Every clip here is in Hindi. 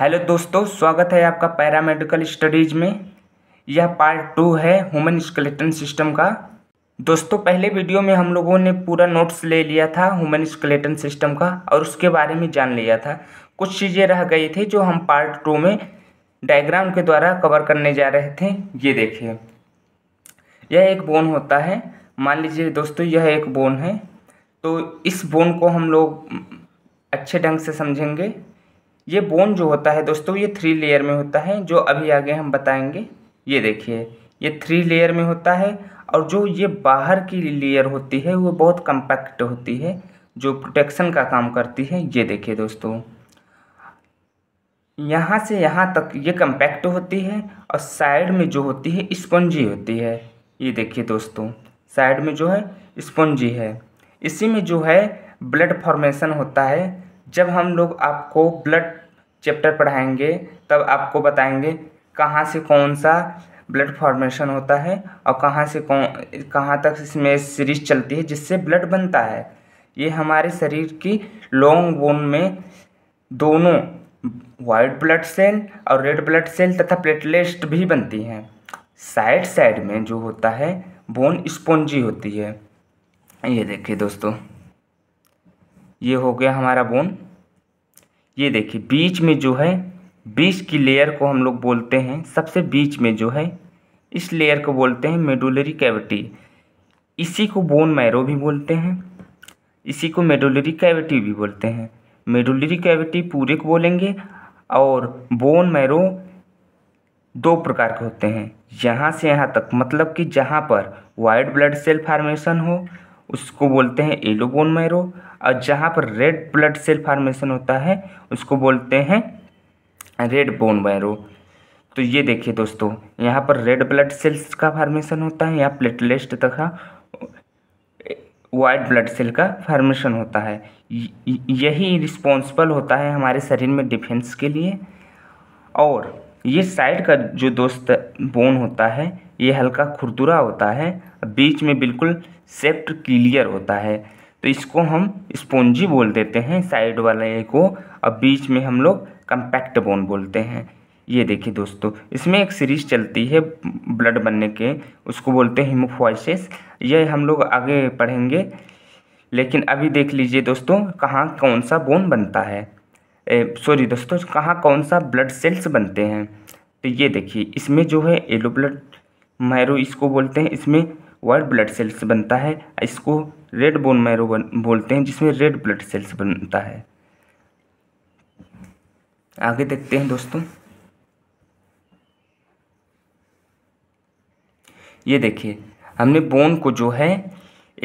हेलो दोस्तों स्वागत है आपका पैरामेडिकल स्टडीज़ में यह पार्ट टू है ह्यूमन स्केलेटन सिस्टम का दोस्तों पहले वीडियो में हम लोगों ने पूरा नोट्स ले लिया था ह्यूमन स्केलेटन सिस्टम का और उसके बारे में जान लिया था कुछ चीज़ें रह गई थी जो हम पार्ट टू में डायग्राम के द्वारा कवर करने जा रहे थे ये देखिए यह एक बोन होता है मान लीजिए दोस्तों यह एक बोन है तो इस बोन को हम लोग अच्छे ढंग से समझेंगे ये बोन जो होता है दोस्तों ये थ्री लेयर में होता है जो अभी आगे हम बताएंगे ये देखिए ये थ्री लेयर में होता है और जो ये बाहर की लेयर होती है वो बहुत कम्पैक्ट होती है जो प्रोटेक्शन का काम करती है ये देखिए दोस्तों यहाँ से यहाँ तक ये कम्पैक्ट होती है और साइड में जो होती है स्पंजी होती है ये देखिए दोस्तों साइड में जो है स्पंजी है इसी में जो है ब्लड फॉर्मेशन होता है जब हम लोग आपको ब्लड चैप्टर पढ़ाएंगे तब आपको बताएंगे कहाँ से कौन सा ब्लड फॉर्मेशन होता है और कहाँ से कौन कहाँ तक इसमें सीरीज चलती है जिससे ब्लड बनता है ये हमारे शरीर की लॉन्ग बोन में दोनों वाइट ब्लड सेल और रेड ब्लड सेल तथा प्लेटलेट भी बनती हैं साइड साइड में जो होता है बोन स्पॉन्जी होती है ये देखिए दोस्तों ये हो गया हमारा बोन ये देखिए बीच में जो है बीच की लेयर को हम लोग बोलते हैं सबसे बीच में जो है इस लेयर को बोलते हैं मेडुलरी कैविटी इसी को बोन मैरो भी बोलते हैं इसी को मेडुलरी कैविटी भी बोलते हैं मेडुलरी कैविटी पूरे को बोलेंगे और बोन मैरो दो प्रकार के होते हैं यहाँ से यहाँ तक मतलब कि जहाँ पर वाइट ब्लड सेल फार्मेशन हो उसको बोलते हैं एलो बोन मैरो और जहाँ पर रेड ब्लड सेल फार्मेशन होता है उसको बोलते हैं रेड बोन मैरो तो ये देखिए दोस्तों यहाँ पर रेड ब्लड सेल्स का फार्मेशन होता है या प्लेटलेस्ट तथा वाइट ब्लड सेल का फार्मेशन होता है यही रिस्पॉन्सिबल होता है हमारे शरीर में डिफेंस के लिए और ये साइड का जो दोस्त बोन होता है ये हल्का खुरदुरा होता है बीच में बिल्कुल सेप्ट क्लियर होता है तो इसको हम स्पोंजी बोल देते हैं साइड वाले को और बीच में हम लोग कंपैक्ट बोन बोलते हैं ये देखिए दोस्तों इसमें एक सीरीज चलती है ब्लड बनने के उसको बोलते हैं हिमोफॉइसिस ये हम लोग आगे पढ़ेंगे लेकिन अभी देख लीजिए दोस्तों कहाँ कौन सा बोन बनता है सॉरी दोस्तों कहाँ कौन सा ब्लड सेल्स बनते हैं तो ये देखिए इसमें जो है येलो ब्लड मैरो इसको बोलते हैं इसमें वाइट ब्लड सेल्स बनता है इसको रेड बोन मैरो बोलते हैं जिसमें रेड ब्लड सेल्स बनता है आगे देखते हैं दोस्तों ये देखिए हमने बोन को जो है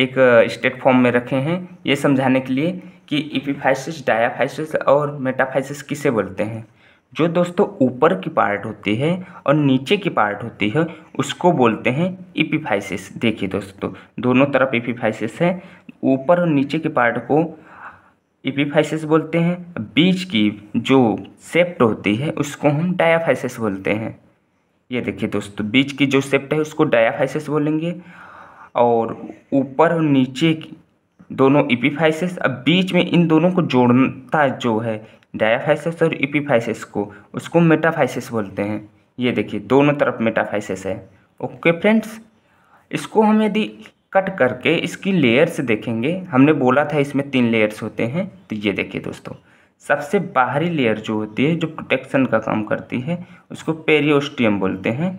एक स्टेट फॉर्म में रखे हैं ये समझाने के लिए कि इपीफाइसिस डायाफाइसिस और मेटाफाइसिस किसे बोलते हैं जो दोस्तों ऊपर की पार्ट होती है और नीचे की पार्ट होती है उसको बोलते हैं इपिफाइसिस देखिए दोस्तों दोनों तरफ इपिफाइसिस है ऊपर और नीचे की पार्ट को इपिफाइसिस बोलते हैं बीच की जो सेप्ट होती है उसको हम डायाफाइसिस बोलते हैं ये देखिए दोस्तों बीच की जो सेप्ट है उसको डायाफाइसिस बोलेंगे और ऊपर और नीचे की दोनों इपिफाइसिस अब बीच में इन दोनों को जोड़ता जो है डायाफाइसिस और इपीफाइसिस को उसको मेटाफाइसिस बोलते हैं ये देखिए दोनों तरफ मेटाफाइसिस है ओके फ्रेंड्स इसको हम यदि कट करके इसकी लेयर्स देखेंगे हमने बोला था इसमें तीन लेयर्स होते हैं तो ये देखिए दोस्तों सबसे बाहरी लेयर जो होती है जो प्रोटेक्शन का काम करती है उसको पेरियोस्टियम बोलते हैं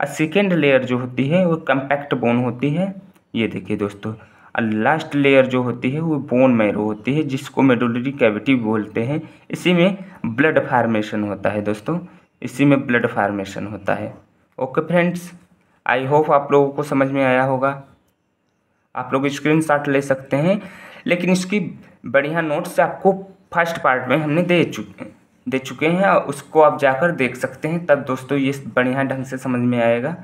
और सेकेंड लेयर जो होती है वो कंपैक्ट बोन होती है ये देखिए दोस्तों लास्ट लेयर जो होती है वो बोन मैरो होती है जिसको मेडुलरी कैविटी बोलते हैं इसी में ब्लड फार्मेशन होता है दोस्तों इसी में ब्लड फार्मेशन होता है ओके फ्रेंड्स आई होप आप लोगों को समझ में आया होगा आप लोग स्क्रीन शॉट ले सकते हैं लेकिन इसकी बढ़िया नोट्स आपको फर्स्ट पार्ट में हमने दे चुके दे चुके हैं और उसको आप जाकर देख सकते हैं तब दोस्तों ये बढ़िया ढंग से समझ में आएगा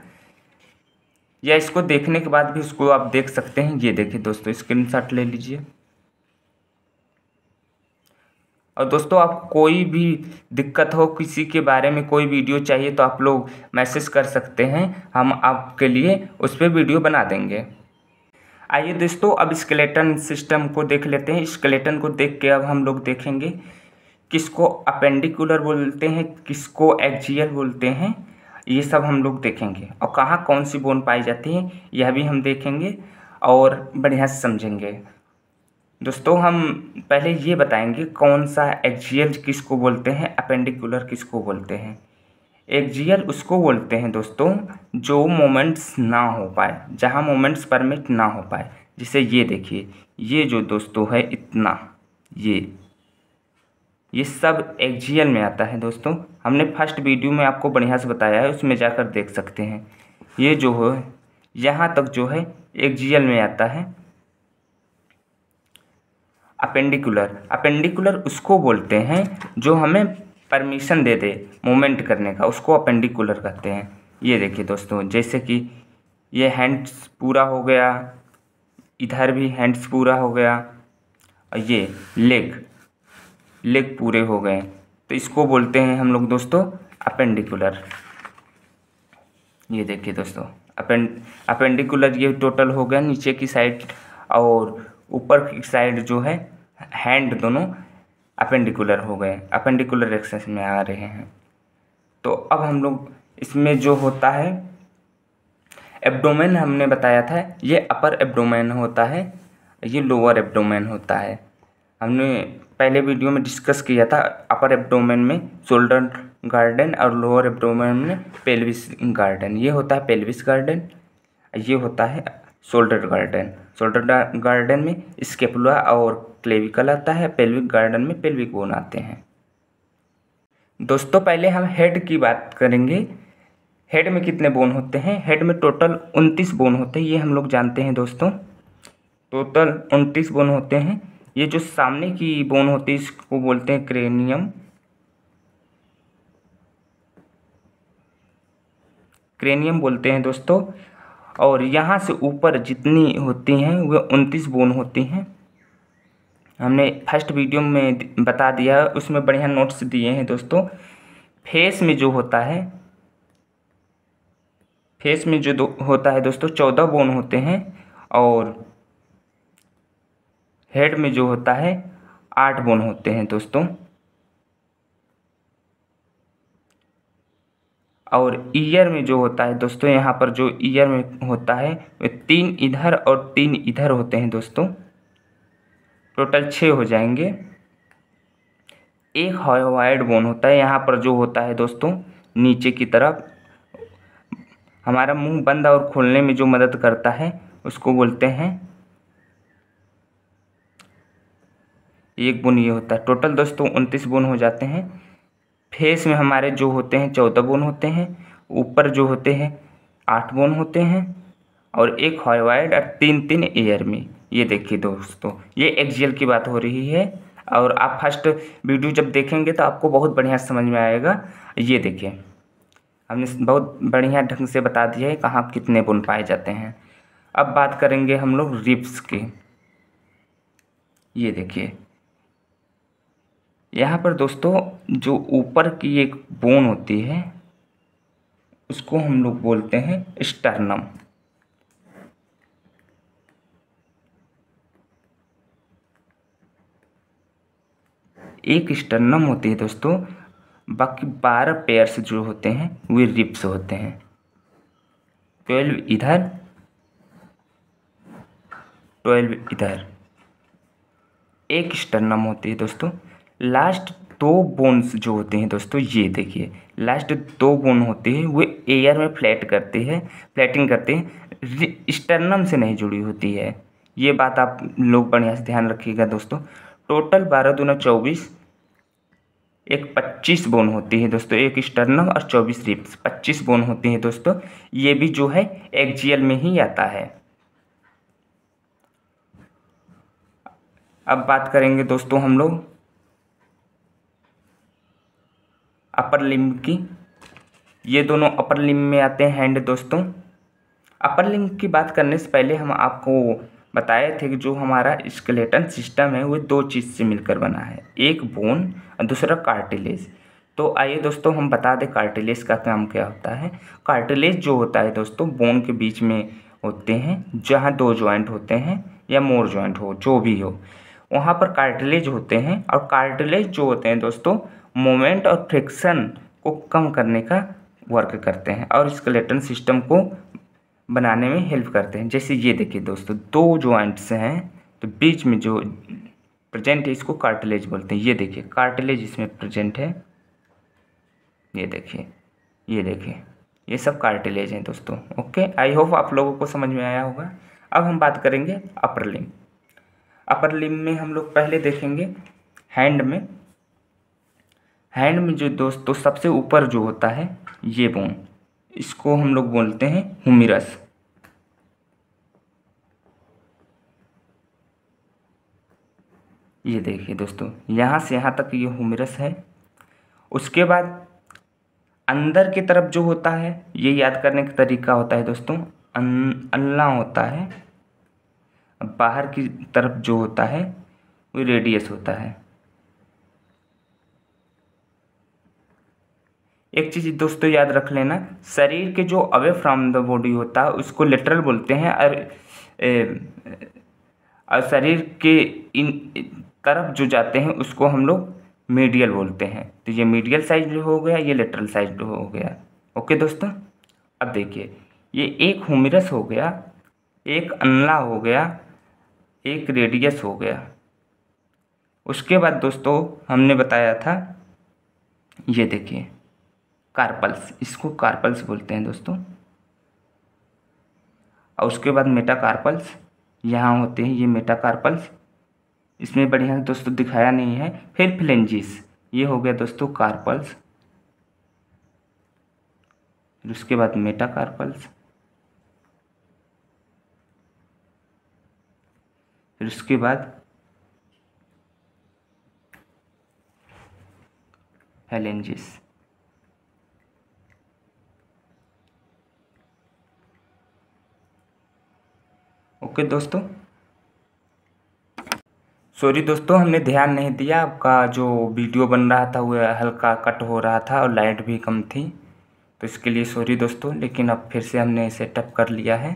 या इसको देखने के बाद भी उसको आप देख सकते हैं ये देखिए दोस्तों स्क्रीनशॉट ले लीजिए और दोस्तों आप कोई भी दिक्कत हो किसी के बारे में कोई वीडियो चाहिए तो आप लोग मैसेज कर सकते हैं हम आपके लिए उस पर वीडियो बना देंगे आइए दोस्तों अब स्केलेटन सिस्टम को देख लेते हैं स्केलेटन को देख के अब हम लोग देखेंगे किसको अपेंडिकुलर बोलते हैं किसको एक्जियल बोलते हैं ये सब हम लोग देखेंगे और कहाँ कौन सी बोन पाई जाती है यह भी हम देखेंगे और बढ़िया से समझेंगे दोस्तों हम पहले ये बताएंगे कौन सा एक्जियल किसको बोलते हैं अपेंडिकुलर किसको बोलते हैं एक्जियल उसको बोलते हैं दोस्तों जो मोमेंट्स ना हो पाए जहाँ मोमेंट्स परमिट ना हो पाए जिसे ये देखिए ये जो दोस्तों है इतना ये ये सब एक्जीएल में आता है दोस्तों हमने फर्स्ट वीडियो में आपको बढ़िया से बताया है उसमें जाकर देख सकते हैं ये जो हो यहाँ तक जो है एक्जीएल में आता है अपेंडिकुलर अपेंडिकुलर उसको बोलते हैं जो हमें परमिशन दे दे मोमेंट करने का उसको अपेंडिकुलर कहते हैं ये देखिए दोस्तों जैसे कि ये हैंड्स पूरा हो गया इधर भी हैंड्स पूरा हो गया और ये लेग लेग पूरे हो गए तो इसको बोलते हैं हम लोग दोस्तों अपेंडिकुलर ये देखिए दोस्तों अपेंड अपेंडिकुलर ये टोटल हो गया नीचे की साइड और ऊपर की साइड जो है हैंड दोनों अपेंडिकुलर हो गए अपेंडिकुलर एक्सेस में आ रहे हैं तो अब हम लोग इसमें जो होता है एब्डोमेन हमने बताया था ये अपर एब्डोमेन होता है ये लोअर एब्डोमेन होता है हमने पहले वीडियो में डिस्कस किया था अपर एब्डोमेन में शोल्डर गार्डन और लोअर एब्डोमेन में पेल्विस गार्डन ये होता है पेल्विस गार्डन ये होता है शोल्डर गार्डन शोल्डर गार्डन में स्केपुला और क्लेविकल आता है पेल्विक गार्डन में पेल्विक बोन आते हैं दोस्तों पहले हम हेड की बात करेंगे हेड में कितने बोन होते हैं हेड में टोटल उनतीस बोन होते हैं ये हम लोग जानते हैं दोस्तों टोटल उनतीस बोन होते हैं ये जो सामने की बोन होती है इसको बोलते हैं क्रेनियम क्रेनियम बोलते हैं दोस्तों और यहाँ से ऊपर जितनी होती हैं वह उनतीस बोन होती हैं हमने फर्स्ट वीडियो में बता दिया उसमें बढ़िया नोट्स दिए हैं दोस्तों फेस में जो होता है फेस में जो होता है दोस्तों चौदह बोन होते हैं और हेड में जो होता है आठ बोन होते हैं दोस्तों और ईयर में जो होता है दोस्तों यहाँ पर जो ईयर में होता है वे तीन इधर और तीन इधर होते हैं दोस्तों टोटल छः हो जाएंगे एक हॉवाइड बोन होता है यहाँ पर जो होता है दोस्तों नीचे की तरफ हमारा मुंह बंद और खोलने में जो मदद करता है उसको बोलते हैं एक बुन ये होता है टोटल दोस्तों उनतीस बुन हो जाते हैं फेस में हमारे जो होते हैं चौदह बुन होते हैं ऊपर जो होते हैं आठ बुन होते हैं और एक हॉयवाइड और तीन तीन एयर में ये देखिए दोस्तों ये एक्जियल की बात हो रही है और आप फर्स्ट वीडियो जब देखेंगे तो आपको बहुत बढ़िया समझ में आएगा ये देखिए हमने बहुत बढ़िया ढंग से बता दिया है कहाँ कितने बुन पाए जाते हैं अब बात करेंगे हम लोग रिप्स के ये देखिए यहाँ पर दोस्तों जो ऊपर की एक बोन होती है उसको हम लोग बोलते हैं स्टर्नम एक स्टर्नम होती है दोस्तों बाकी बारह पेयर्स जो होते हैं वे रिप्स होते हैं ट्वेल्व इधर ट्वेल्व इधर एक स्टर्नम होती है दोस्तों लास्ट दो बोन्स जो होते हैं दोस्तों ये देखिए लास्ट दो बोन होते हैं वे एयर में फ्लैट करते हैं फ्लैटिंग करते हैं स्टर्नम से नहीं जुड़ी होती है ये बात आप लोग बढ़िया से ध्यान रखिएगा दोस्तों टोटल बारह दोनों चौबीस एक पच्चीस बोन होती है दोस्तों एक स्टर्नम और चौबीस रिप्स पच्चीस बोन होती हैं दोस्तों ये भी जो है एक्जीएल में ही आता है अब बात करेंगे दोस्तों हम लोग अपर लिम्ब की ये दोनों अपर लिम्ब में आते हैं हैंड दोस्तों अपर लिम्ब की बात करने से पहले हम आपको बताए थे कि जो हमारा स्केलेटन सिस्टम है वो दो चीज़ से मिलकर बना है एक बोन और दूसरा कार्टिलेज तो आइए दोस्तों हम बता दें कार्टिलेज का काम क्या होता है कार्टिलेज जो होता है दोस्तों बोन के बीच में होते हैं जहाँ दो जॉइंट होते हैं या मोर जॉइंट हो जो भी हो वहाँ पर कार्टिलेज होते हैं और कार्टिलेज जो होते हैं दोस्तों मोमेंट और फ्रिक्शन को कम करने का वर्क करते हैं और स्केलेटन सिस्टम को बनाने में हेल्प करते हैं जैसे ये देखिए दोस्तों दो जॉइंट्स हैं तो बीच में जो प्रेजेंट है इसको कार्टिलेज बोलते हैं ये देखिए कार्टिलेज इसमें प्रेजेंट है ये देखिए ये देखिए ये सब कार्टिलेज हैं दोस्तों ओके आई होप आप लोगों को समझ में आया होगा अब हम बात करेंगे अपर लिम अपर लिम में हम लोग पहले देखेंगे हैंड में हैंड में जो दोस्तों तो सबसे ऊपर जो होता है ये बोन इसको हम लोग बोलते हैं हुमिरस ये देखिए दोस्तों यहाँ से यहाँ तक ये हुमिरस है उसके बाद अंदर की तरफ जो होता है ये याद करने का तरीका होता है दोस्तों अल्लाह होता है बाहर की तरफ जो होता है वो रेडियस होता है एक चीज़ दोस्तों याद रख लेना शरीर के जो अवे फ्रॉम द बॉडी होता है उसको लेटरल बोलते हैं और ए, और शरीर के इन तरफ जो जाते हैं उसको हम लोग मीडियल बोलते हैं तो ये मीडियल साइज हो गया ये लेटरल साइज हो गया ओके दोस्तों अब देखिए ये एक होमरस हो गया एक अनला हो गया एक रेडियस हो गया उसके बाद दोस्तों हमने बताया था ये देखिए कार्पल्स इसको कार्पल्स बोलते हैं दोस्तों और उसके बाद मेटा कार्पल्स यहाँ होते हैं ये मेटा कार्पल्स इसमें बढ़िया दोस्तों दिखाया नहीं है फिर फ्लेंजिस ये हो गया दोस्तों कार्पल्स उसके बाद मेटा कार्पल्स फिर उसके बाद फैलेंजिस ओके दोस्तों सॉरी दोस्तों हमने ध्यान नहीं दिया आपका जो वीडियो बन रहा था वह हल्का कट हो रहा था और लाइट भी कम थी तो इसके लिए सॉरी दोस्तों लेकिन अब फिर से हमने सेटअप कर लिया है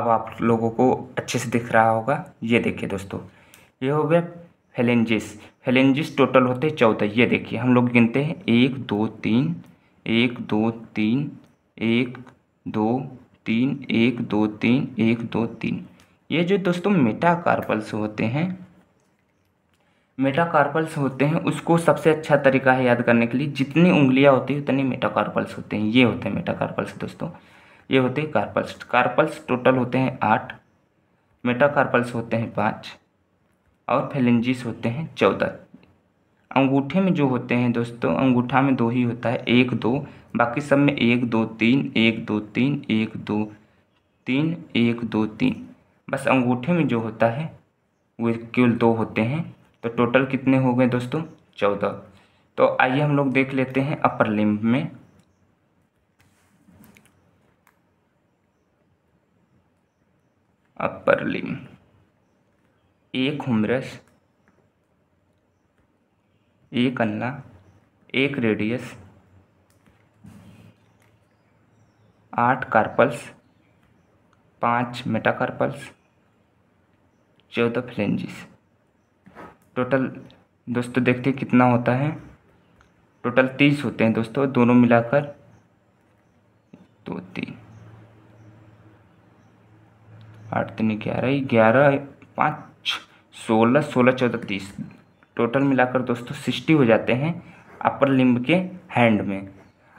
अब आप लोगों को अच्छे से दिख रहा होगा ये देखिए दोस्तों ये हो गया फेलेंजिस फेलेंजिस टोटल होते हैं चौदह ये देखिए हम लोग गिनते हैं एक दो तीन एक दो तीन एक दो तीन एक दो तीन एक दो तीन ये जो दोस्तों मेटाकार्पल्स होते हैं मेटाकार्पल्स होते हैं उसको सबसे अच्छा तरीका है याद करने के लिए जितनी उंगलियां होती है उतनी मेटाकार्पल्स होते हैं ये होते हैं मेटाकार्पल्स दोस्तों ये होते हैं कार्पल्स कार्पल्स टोटल होते हैं आठ मेटाकार्पल्स होते हैं पाँच और फेलेंजिस होते हैं चौदह अंगूठे में जो होते हैं दोस्तों अंगूठा में दो ही होता है एक दो बाकी सब में एक दो तीन एक दो तीन एक दो तीन एक दो तीन बस अंगूठे में जो होता है वे केवल दो होते हैं तो टोटल कितने हो गए दोस्तों चौदह तो आइए हम लोग देख लेते हैं अपर लिम्ब में अपर लिम्ब एक हुमरस एक अन्ना एक रेडियस आठ कार्पल्स पाँच मेटाकार्पल्स चौदह फ्रेंजिस टोटल दोस्तों देखते कितना होता है टोटल तीस होते हैं दोस्तों दोनों मिलाकर दो तीन आठ तीन ग्यारह ग्यारह पाँच सोलह सोलह चौदह तीस टोटल मिलाकर दोस्तों सिक्सटी हो जाते हैं अपर लिम्ब के हैंड में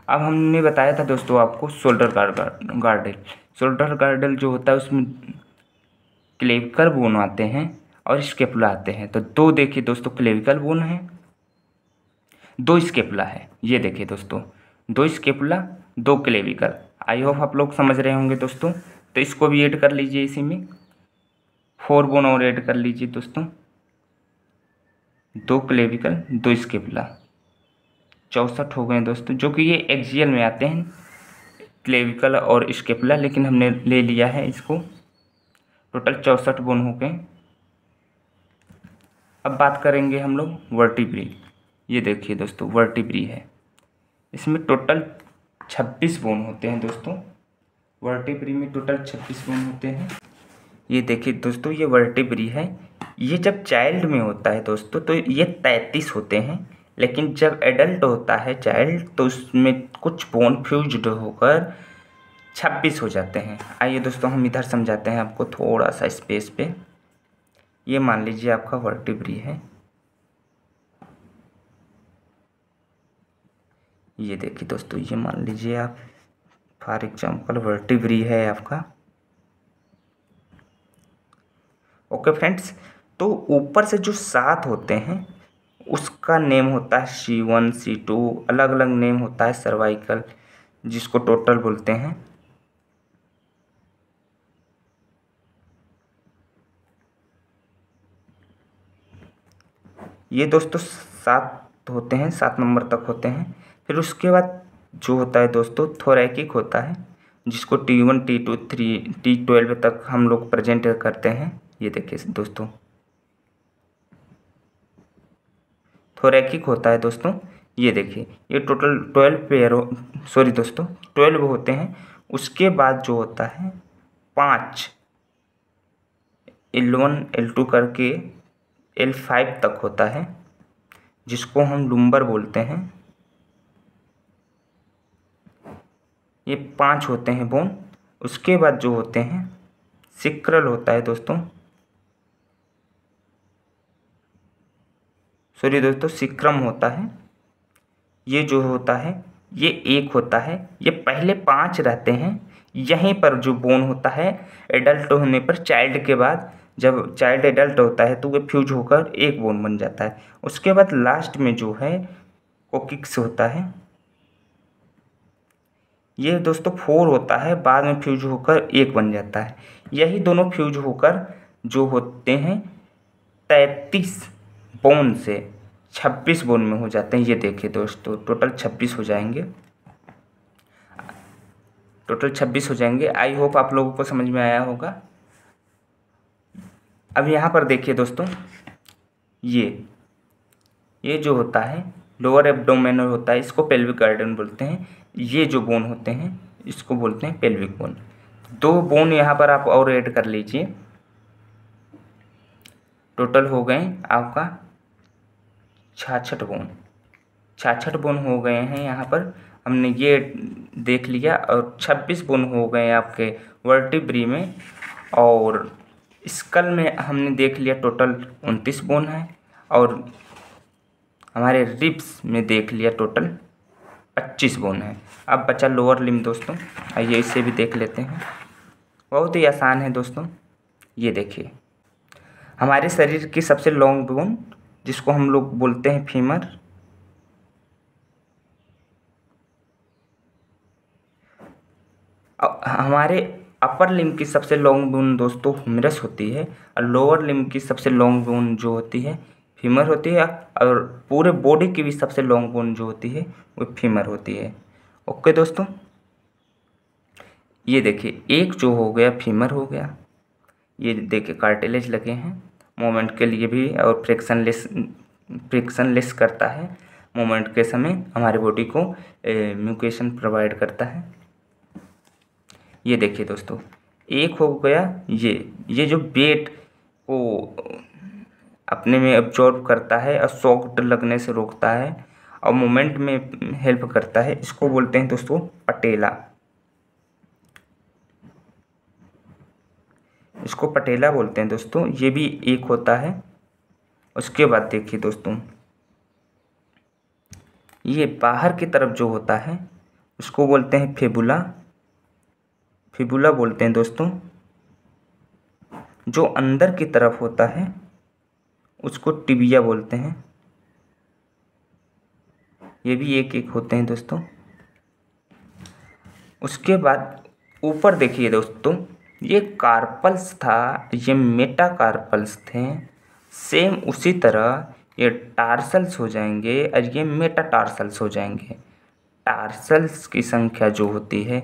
अब हमने बताया था दोस्तों आपको शोल्डर गार्डल शोल्डर गार्डल जो होता है उसमें क्लेविकल बोन आते हैं और स्केपुला आते हैं तो दो देखिए दोस्तों क्लेविकल बोन है दो स्केपुला है ये देखिए दोस्तों दो स्केपुला दो क्लेविकल आई होप आप लोग समझ रहे होंगे दोस्तों तो इसको भी ऐड कर लीजिए इसी में फोर बोन और ऐड कर लीजिए दोस्तों दो क्लेविकल दो स्केपुला चौंसठ हो गए दोस्तों जो कि ये एक्जियल में आते हैं क्लेविकल और स्केपुला लेकिन हमने ले लिया है इसको टोटल चौंसठ बोन हो गए अब बात करेंगे हम लोग वर्टिब्री ये देखिए दोस्तों वर्टिब्री है इसमें टोटल छब्बीस बोन होते हैं दोस्तों वर्टिब्री में टोटल छब्बीस बोन होते हैं ये देखिए दोस्तों ये वर्टिब्री है ये जब चाइल्ड में होता है दोस्तों तो ये तैंतीस होते हैं लेकिन जब एडल्ट होता है चाइल्ड तो उसमें कुछ बोन फ्यूज होकर छब्बीस हो जाते हैं आइए दोस्तों हम इधर समझाते हैं आपको थोड़ा सा स्पेस पे ये मान लीजिए आपका वर्टिब्री है ये देखिए दोस्तों ये मान लीजिए आप फॉर एग्जांपल वर्टिब्री है आपका ओके फ्रेंड्स तो ऊपर से जो सात होते हैं उसका नेम होता है सी वन सी टू अलग अलग नेम होता है सर्वाइकल जिसको टोटल बोलते हैं ये दोस्तों सात होते हैं सात नंबर तक होते हैं फिर उसके बाद जो होता है दोस्तों थोरैकिक होता है जिसको T one T two three T twelve तक हम लोग प्रेजेंट करते हैं ये देखिए दोस्तों थोरैकिक होता है दोस्तों ये देखिए ये टोटल ट्वेल्व पेयर सॉरी दोस्तों ट्वेल्व होते हैं उसके बाद जो होता है पाँच एल वन एल टू करके एल फाइव तक होता है जिसको हम लुम्बर बोलते हैं ये पांच होते हैं बोन उसके बाद जो होते हैं सिक्रल होता है दोस्तों सॉरी दोस्तों सिक्रम होता है ये जो होता है ये एक होता है ये पहले पांच रहते हैं यहीं पर जो बोन होता है एडल्ट होने पर चाइल्ड के बाद जब चाइल्ड एडल्ट होता है तो वह फ्यूज होकर एक बोन बन जाता है उसके बाद लास्ट में जो है कोकिक्स होता है ये दोस्तों फोर होता है बाद में फ्यूज होकर एक बन जाता है यही दोनों फ्यूज होकर जो होते हैं तैतीस बोन से छब्बीस बोन में हो जाते हैं ये देखिए दोस्तों टोटल छब्बीस हो जाएंगे टोटल छब्बीस हो जाएंगे आई होप आप लोगों को समझ में आया होगा अब यहाँ पर देखिए दोस्तों ये ये जो होता है लोअर एब्डोमेनल होता है इसको पेल्विक गार्डन बोलते हैं ये जो बोन होते हैं इसको बोलते हैं पेल्विक बोन दो बोन यहाँ पर आप और ऐड कर लीजिए टोटल हो गए आपका छाछठ बोन छाछठ बोन हो गए हैं यहाँ पर हमने ये देख लिया और छब्बीस बोन हो गए आपके वर्टिब्री में और स्कल में हमने देख लिया टोटल उनतीस बोन है और हमारे रिप्स में देख लिया टोटल पच्चीस बोन है अब बचा लोअर लिम दोस्तों आइए इसे भी देख लेते हैं बहुत ही आसान है दोस्तों ये देखिए हमारे शरीर की सबसे लॉन्ग बोन जिसको हम लोग बोलते हैं फीमर हमारे अपर लिम्ब की सबसे लॉन्ग बोन दोस्तों हुमरस होती है और लोअर लिम्ब की सबसे लॉन्ग बोन जो होती है फीमर होती है और पूरे बॉडी की भी सबसे लॉन्ग बोन जो होती है वो फीमर होती है ओके दोस्तों ये देखिए एक जो हो गया फीमर हो गया ये देखिए कार्टिलेज लगे हैं मोमेंट के लिए भी और फ्रिक्शन लेस फ्रिक्शन लेस करता है मोमेंट के समय हमारी बॉडी को म्यूकेशन प्रोवाइड करता है ये देखिए दोस्तों एक हो गया ये ये जो बेट को अपने में एब्जॉर्ब करता है और सॉफ्ट लगने से रोकता है और मोमेंट में हेल्प करता है इसको बोलते हैं दोस्तों पटेला इसको पटेला बोलते हैं दोस्तों ये भी एक होता है उसके बाद देखिए दोस्तों ये बाहर की तरफ जो होता है उसको बोलते हैं फेबुला फिबुला बोलते हैं दोस्तों जो अंदर की तरफ होता है उसको टिबिया बोलते हैं ये भी एक एक होते हैं दोस्तों उसके बाद ऊपर देखिए दोस्तों ये कार्पल्स था ये मेटा कार्पल्स थे सेम उसी तरह ये टार्सल्स हो जाएंगे और ये मेटा टार्सल्स हो जाएंगे टार्सल्स की संख्या जो होती है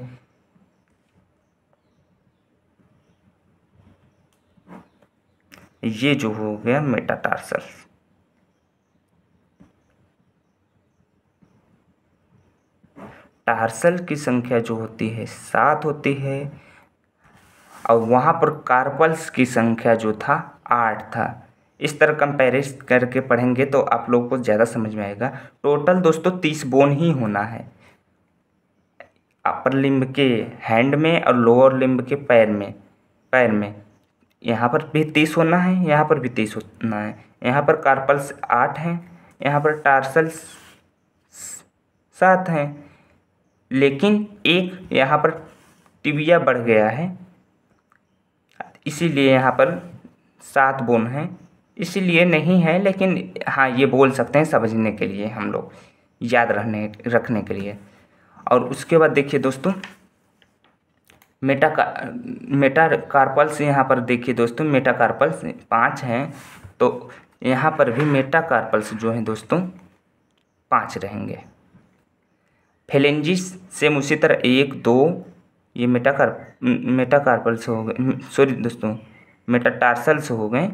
ये जो हो गया मेटाटार्सल टार्सल की संख्या जो होती है सात होती है और वहाँ पर कार्पल्स की संख्या जो था आठ था इस तरह कंपेरिज करके पढ़ेंगे तो आप लोग को ज़्यादा समझ में आएगा टोटल दोस्तों तीस बोन ही होना है अपर लिम्ब के हैंड में और लोअर लिम्ब के पैर में पैर में यहाँ पर भी तीस होना है यहाँ पर भी तेईस होना है यहाँ पर कार्पल्स आठ हैं यहाँ पर टार्सल्स सात हैं लेकिन एक यहाँ पर टिबिया बढ़ गया है इसीलिए यहाँ पर सात बोन हैं इसीलिए नहीं है लेकिन हाँ ये बोल सकते हैं समझने के लिए हम लोग याद रहने रखने के लिए और उसके बाद देखिए दोस्तों मेटा का मेटा कार्पल्स यहाँ पर देखिए दोस्तों मेटा कार्पल्स पाँच हैं तो यहाँ पर भी मेटा कार्पल्स जो हैं दोस्तों पाँच रहेंगे फेलेंजिस सेम उसी तरह एक दो ये मेटा मेटा कार्पल्स हो गए सॉरी दोस्तों मेटा टार्सल्स हो गए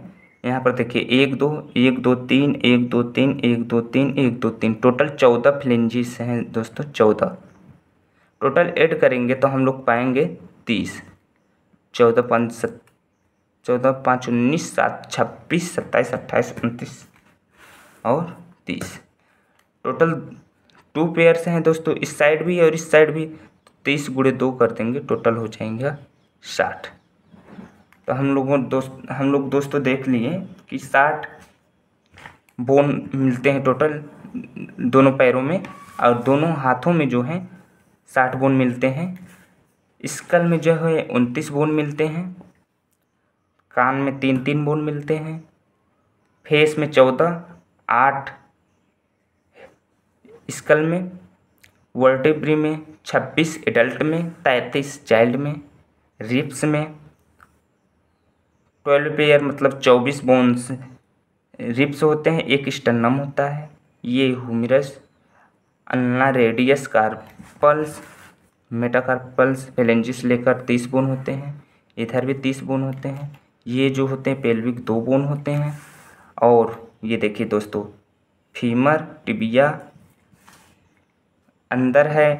यहाँ पर देखिए एक दो एक दो तीन एक दो तीन एक दो तीन एक दो तीन टोटल चौदह फ्लेंजिस हैं दोस्तों चौदह टोटल ऐड करेंगे तो हम लोग पाएंगे तीस चौदह पाँच सत चौदह पाँच उन्नीस सात छब्बीस सत्ताईस अट्ठाईस उनतीस और तीस टोटल टू पेयर्स हैं दोस्तों इस साइड भी और इस साइड भी तीस गुड़े दो कर देंगे टोटल हो जाएंगे साठ तो हम लोगों दोस्त हम लोग दोस्तों देख लिए कि साठ बोन मिलते हैं टोटल दोनों पैरों में और दोनों हाथों में जो हैं साठ बोन मिलते हैं स्कल में जो है उनतीस बोन मिलते हैं कान में तीन तीन बोन मिलते हैं फेस में चौदह आठ स्कल में वर्टिब्री में छब्बीस एडल्ट में तैंतीस चाइल्ड में रिप्स में ट्वेल्व पेयर मतलब चौबीस बोन्स रिप्स होते हैं एक स्टनम होता है ये humerus ulna radius carpals metacarpals phalanges लेकर तीस बोन होते हैं इधर भी तीस बोन होते हैं ये जो होते हैं पेल्विक दो बोन होते हैं और ये देखिए दोस्तों फीमर टिबिया अंदर है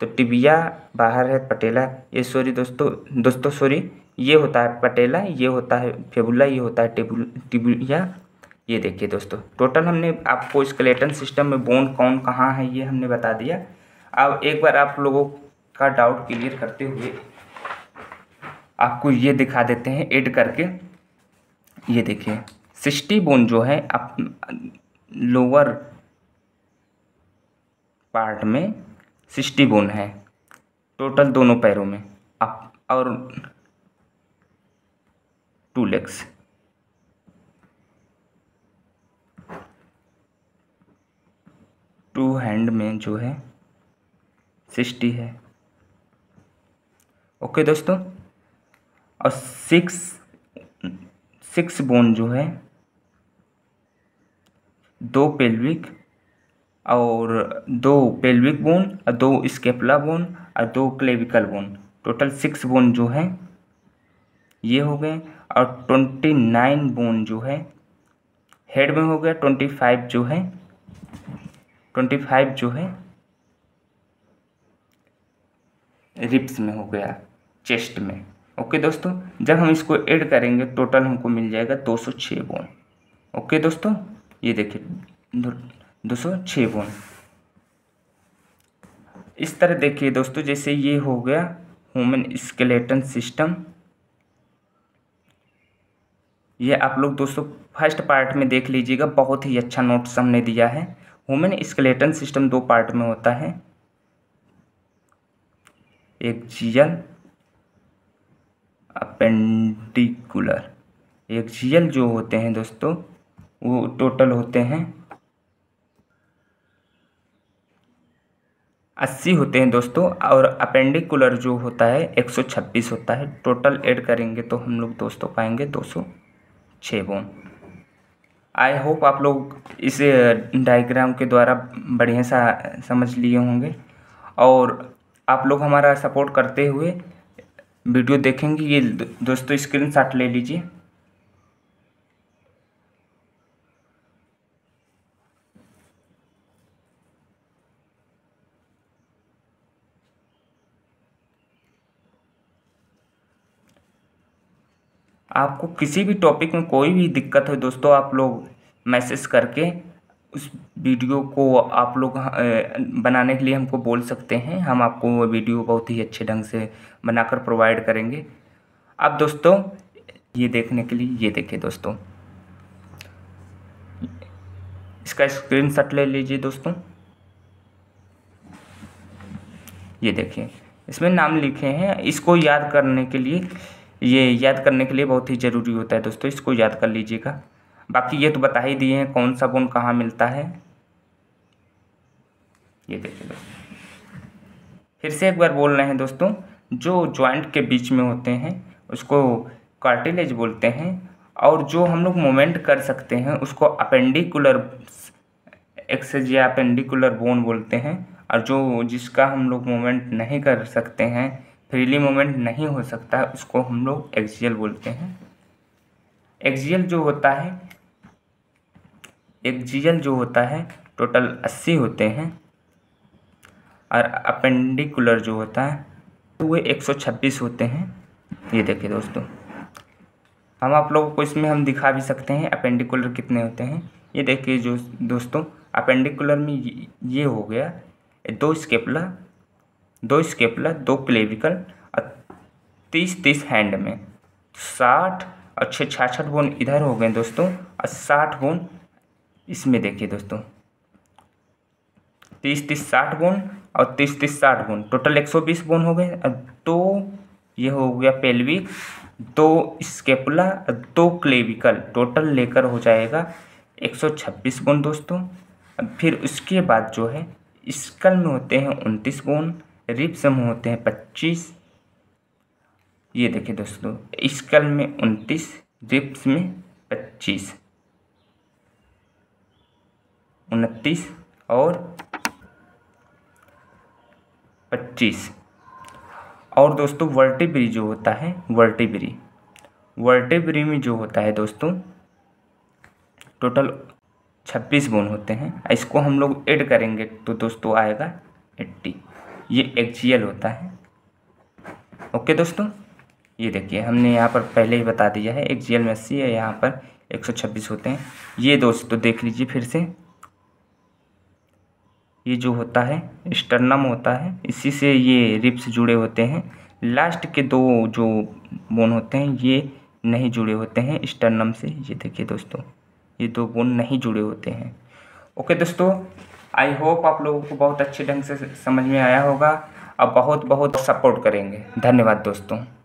तो टिबिया बाहर है पटेला ये सॉरी दोस्तों दोस्तों सॉरी ये होता है पटेला ये होता है फेबुला ये होता है टिबुल टिबिया ये देखिए दोस्तों टोटल हमने आपको स्केलेटन सिस्टम में बोन कौन कहाँ है ये हमने बता दिया अब एक बार आप लोगों का डाउट क्लियर करते हुए आपको ये दिखा देते हैं एड करके ये देखिए सिस्टी बोन जो है आप लोअर पार्ट में सिस्टी बोन है टोटल दोनों पैरों में आप और टू लेग्स टू हैंड में जो है सिस्टी है ओके दोस्तों और सिक्स सिक्स बोन जो है दो पेल्विक और दो पेल्विक बोन और दो स्केपला बोन और दो clavicle bone total six bone जो है ये हो गए और ट्वेंटी नाइन बोन जो है हेड में हो गया ट्वेंटी फाइव जो है ट्वेंटी फाइव जो है रिप्स में हो गया चेस्ट में ओके दोस्तों जब हम इसको ऐड करेंगे टोटल हमको मिल जाएगा 206 बोन ओके दोस्तों ये देखिए दो सौ बोन इस तरह देखिए दोस्तों जैसे ये हो गया ह्यूमन स्केलेटन सिस्टम ये आप लोग दोस्तों फर्स्ट पार्ट में देख लीजिएगा बहुत ही अच्छा नोट्स हमने दिया है ह्यूमन स्केलेटन सिस्टम दो पार्ट में होता है एक जीएल अपेंडिकुलर एक्सियल जो होते हैं दोस्तों वो टोटल होते हैं अस्सी होते हैं दोस्तों और अपेंडिकुलर जो होता है एक सौ छब्बीस होता है टोटल ऐड करेंगे तो हम लोग दोस्तों पाएंगे दो सौ छः बोन आई होप आप लोग इस डायग्राम के द्वारा बढ़िया सा समझ लिए होंगे और आप लोग हमारा सपोर्ट करते हुए वीडियो देखेंगे ये दोस्तों स्क्रीन शॉट ले लीजिए आपको किसी भी टॉपिक में कोई भी दिक्कत हो दोस्तों आप लोग मैसेज करके उस वीडियो को आप लोग बनाने के लिए हमको बोल सकते हैं हम आपको वो वीडियो बहुत ही अच्छे ढंग से बनाकर प्रोवाइड करेंगे अब दोस्तों ये देखने के लिए ये देखिए दोस्तों इसका स्क्रीनशॉट ले लीजिए दोस्तों ये देखिए इसमें नाम लिखे हैं इसको याद करने के लिए ये याद करने के लिए बहुत ही ज़रूरी होता है दोस्तों इसको याद कर लीजिएगा बाकी ये तो बता ही दिए हैं कौन सा गुण कहाँ मिलता है ये देखिए दोस्तों फिर से एक बार बोल रहे हैं दोस्तों जो ज्वाइंट के बीच में होते हैं उसको कार्टिलेज बोलते हैं और जो हम लोग मोमेंट कर सकते हैं उसको अपेंडिकुलर या अपेंडिकुलर बोन बोलते हैं और जो जिसका हम लोग मोमेंट नहीं कर सकते हैं फ्रीली मोमेंट नहीं हो सकता उसको हम लोग एक्जियल बोलते हैं एक्जियल जो होता है एक जीएल जो होता है टोटल अस्सी होते हैं और अपेंडिकुलर जो होता है तो वे एक सौ छब्बीस होते हैं ये देखिए दोस्तों हम आप लोगों को इसमें हम दिखा भी सकते हैं अपेंडिकुलर कितने होते हैं ये देखिए जो दोस्तों अपेंडिकुलर में ये हो गया दो स्केपला दो स्केपला दो क्लेविकल और तीस तीस हैंड में साठ और छः छाछठ बोन इधर हो गए दोस्तों और साठ बोन इसमें देखिए दोस्तों तीस तीस साठ गुण और तीस तीस साठ गुण टोटल एक सौ बीस गुण हो गए दो ये हो गया पेल्विक दो स्केपुला दो क्लेविकल टोटल लेकर हो जाएगा एक सौ छब्बीस गुण दोस्तों फिर उसके बाद जो है स्कल में होते हैं उनतीस गुण रिप्स में होते हैं पच्चीस ये देखिए दोस्तों स्कल में उनतीस रिप्स में पच्चीस उनतीस और पच्चीस और दोस्तों वर्टिब्री जो होता है वर्टिब्री वर्टिब्री में जो होता है दोस्तों टोटल छब्बीस बोन होते हैं इसको हम लोग ऐड करेंगे तो दोस्तों आएगा एट्टी ये एक्जियल होता है ओके दोस्तों ये देखिए हमने यहाँ पर पहले ही बता दिया है एक्जियल में अस्सी है यहाँ पर एक सौ छब्बीस होते हैं ये दोस्तों देख लीजिए फिर से ये जो होता है स्टर्नम होता है इसी से ये रिप्स जुड़े होते हैं लास्ट के दो जो बोन होते हैं ये नहीं जुड़े होते हैं स्टर्नम से ये देखिए दोस्तों ये दो बोन नहीं जुड़े होते हैं ओके दोस्तों आई होप आप लोगों को बहुत अच्छे ढंग से समझ में आया होगा आप बहुत बहुत सपोर्ट करेंगे धन्यवाद दोस्तों